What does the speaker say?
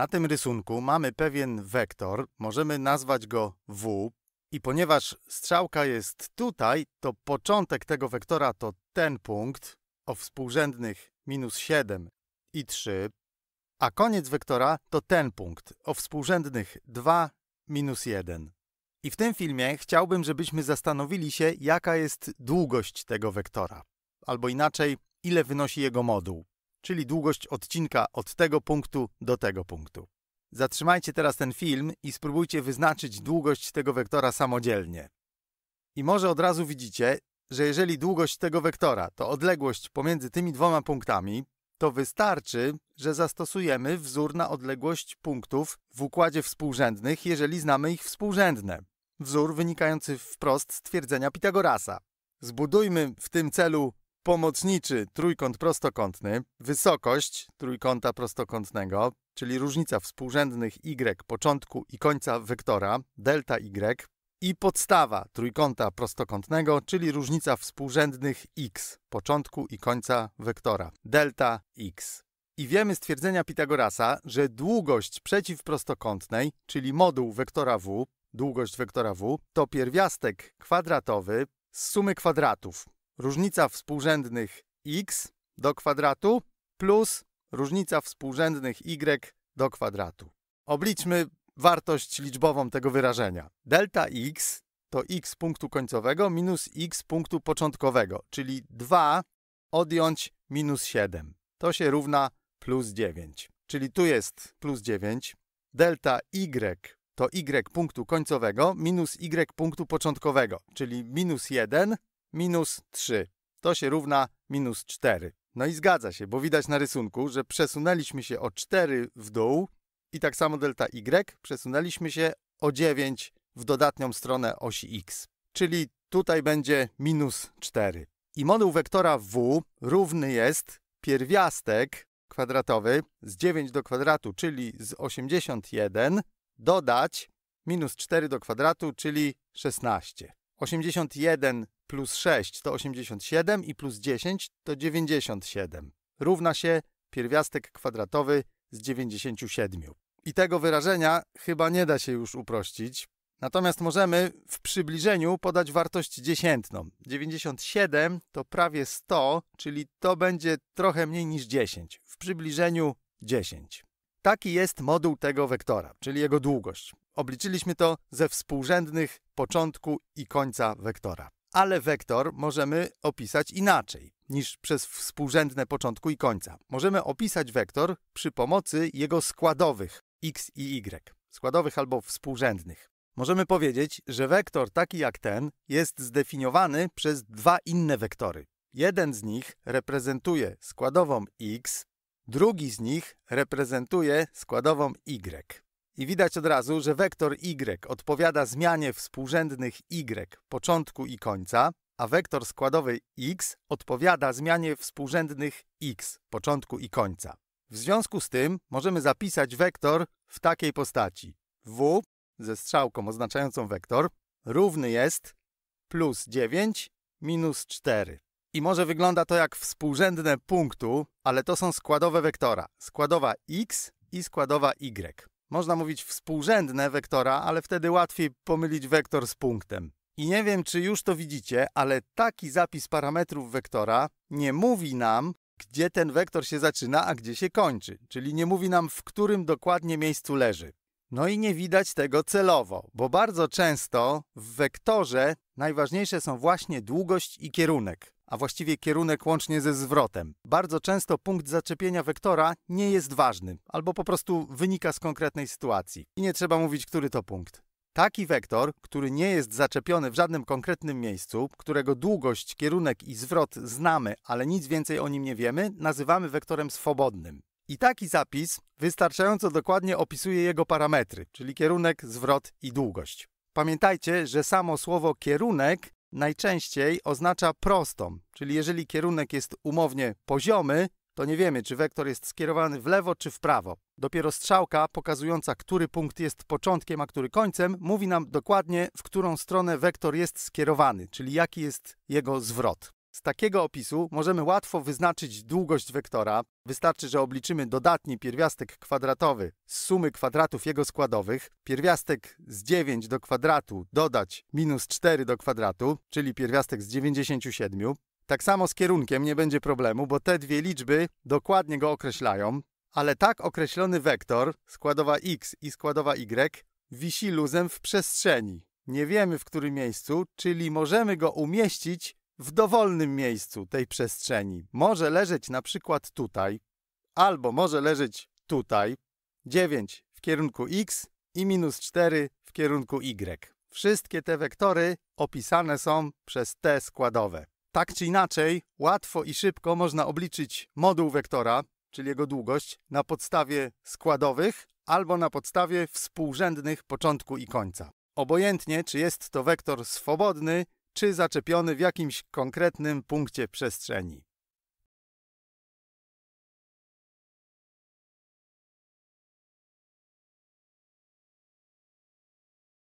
Na tym rysunku mamy pewien wektor, możemy nazwać go W i ponieważ strzałka jest tutaj, to początek tego wektora to ten punkt o współrzędnych minus 7 i 3, a koniec wektora to ten punkt o współrzędnych 2, minus 1. I w tym filmie chciałbym, żebyśmy zastanowili się, jaka jest długość tego wektora, albo inaczej, ile wynosi jego moduł czyli długość odcinka od tego punktu do tego punktu. Zatrzymajcie teraz ten film i spróbujcie wyznaczyć długość tego wektora samodzielnie. I może od razu widzicie, że jeżeli długość tego wektora to odległość pomiędzy tymi dwoma punktami, to wystarczy, że zastosujemy wzór na odległość punktów w układzie współrzędnych, jeżeli znamy ich współrzędne. Wzór wynikający wprost z twierdzenia Pitagorasa. Zbudujmy w tym celu pomocniczy trójkąt prostokątny, wysokość trójkąta prostokątnego, czyli różnica współrzędnych y początku i końca wektora, delta y, i podstawa trójkąta prostokątnego, czyli różnica współrzędnych x początku i końca wektora, delta x. I wiemy z twierdzenia Pitagorasa, że długość przeciwprostokątnej, czyli moduł wektora w, długość wektora w, to pierwiastek kwadratowy z sumy kwadratów, różnica współrzędnych x do kwadratu plus różnica współrzędnych y do kwadratu. Obliczmy wartość liczbową tego wyrażenia. Delta x to x punktu końcowego minus x punktu początkowego, czyli 2 odjąć minus 7. To się równa plus 9. Czyli tu jest plus 9. Delta y to y punktu końcowego minus y punktu początkowego, czyli minus 1 minus 3. To się równa minus 4. No i zgadza się, bo widać na rysunku, że przesunęliśmy się o 4 w dół i tak samo delta y przesunęliśmy się o 9 w dodatnią stronę osi x. Czyli tutaj będzie minus 4. I moduł wektora w równy jest pierwiastek kwadratowy z 9 do kwadratu, czyli z 81, dodać minus 4 do kwadratu, czyli 16. 81 plus 6 to 87 i plus 10 to 97. Równa się pierwiastek kwadratowy z 97. I tego wyrażenia chyba nie da się już uprościć. Natomiast możemy w przybliżeniu podać wartość dziesiętną. 97 to prawie 100, czyli to będzie trochę mniej niż 10. W przybliżeniu 10. Taki jest moduł tego wektora, czyli jego długość. Obliczyliśmy to ze współrzędnych początku i końca wektora. Ale wektor możemy opisać inaczej niż przez współrzędne początku i końca. Możemy opisać wektor przy pomocy jego składowych x i y, składowych albo współrzędnych. Możemy powiedzieć, że wektor taki jak ten jest zdefiniowany przez dwa inne wektory. Jeden z nich reprezentuje składową x, drugi z nich reprezentuje składową y. I widać od razu, że wektor y odpowiada zmianie współrzędnych y początku i końca, a wektor składowy x odpowiada zmianie współrzędnych x początku i końca. W związku z tym możemy zapisać wektor w takiej postaci. w ze strzałką oznaczającą wektor równy jest plus 9 minus 4. I może wygląda to jak współrzędne punktu, ale to są składowe wektora. Składowa x i składowa y można mówić współrzędne wektora, ale wtedy łatwiej pomylić wektor z punktem. I nie wiem, czy już to widzicie, ale taki zapis parametrów wektora nie mówi nam, gdzie ten wektor się zaczyna, a gdzie się kończy, czyli nie mówi nam, w którym dokładnie miejscu leży. No i nie widać tego celowo, bo bardzo często w wektorze najważniejsze są właśnie długość i kierunek a właściwie kierunek łącznie ze zwrotem. Bardzo często punkt zaczepienia wektora nie jest ważny, albo po prostu wynika z konkretnej sytuacji i nie trzeba mówić, który to punkt. Taki wektor, który nie jest zaczepiony w żadnym konkretnym miejscu, którego długość, kierunek i zwrot znamy, ale nic więcej o nim nie wiemy, nazywamy wektorem swobodnym. I taki zapis wystarczająco dokładnie opisuje jego parametry, czyli kierunek, zwrot i długość. Pamiętajcie, że samo słowo kierunek najczęściej oznacza prostą, czyli jeżeli kierunek jest umownie poziomy, to nie wiemy, czy wektor jest skierowany w lewo czy w prawo. Dopiero strzałka pokazująca, który punkt jest początkiem, a który końcem, mówi nam dokładnie, w którą stronę wektor jest skierowany, czyli jaki jest jego zwrot. Z takiego opisu możemy łatwo wyznaczyć długość wektora. Wystarczy, że obliczymy dodatni pierwiastek kwadratowy z sumy kwadratów jego składowych. Pierwiastek z 9 do kwadratu dodać minus 4 do kwadratu, czyli pierwiastek z 97. Tak samo z kierunkiem nie będzie problemu, bo te dwie liczby dokładnie go określają. Ale tak określony wektor, składowa x i składowa y, wisi luzem w przestrzeni. Nie wiemy w którym miejscu, czyli możemy go umieścić w dowolnym miejscu tej przestrzeni. Może leżeć na przykład tutaj, albo może leżeć tutaj, 9 w kierunku x i minus 4 w kierunku y. Wszystkie te wektory opisane są przez te składowe. Tak czy inaczej, łatwo i szybko można obliczyć moduł wektora, czyli jego długość, na podstawie składowych albo na podstawie współrzędnych początku i końca. Obojętnie, czy jest to wektor swobodny, czy zaczepiony w jakimś konkretnym punkcie przestrzeni.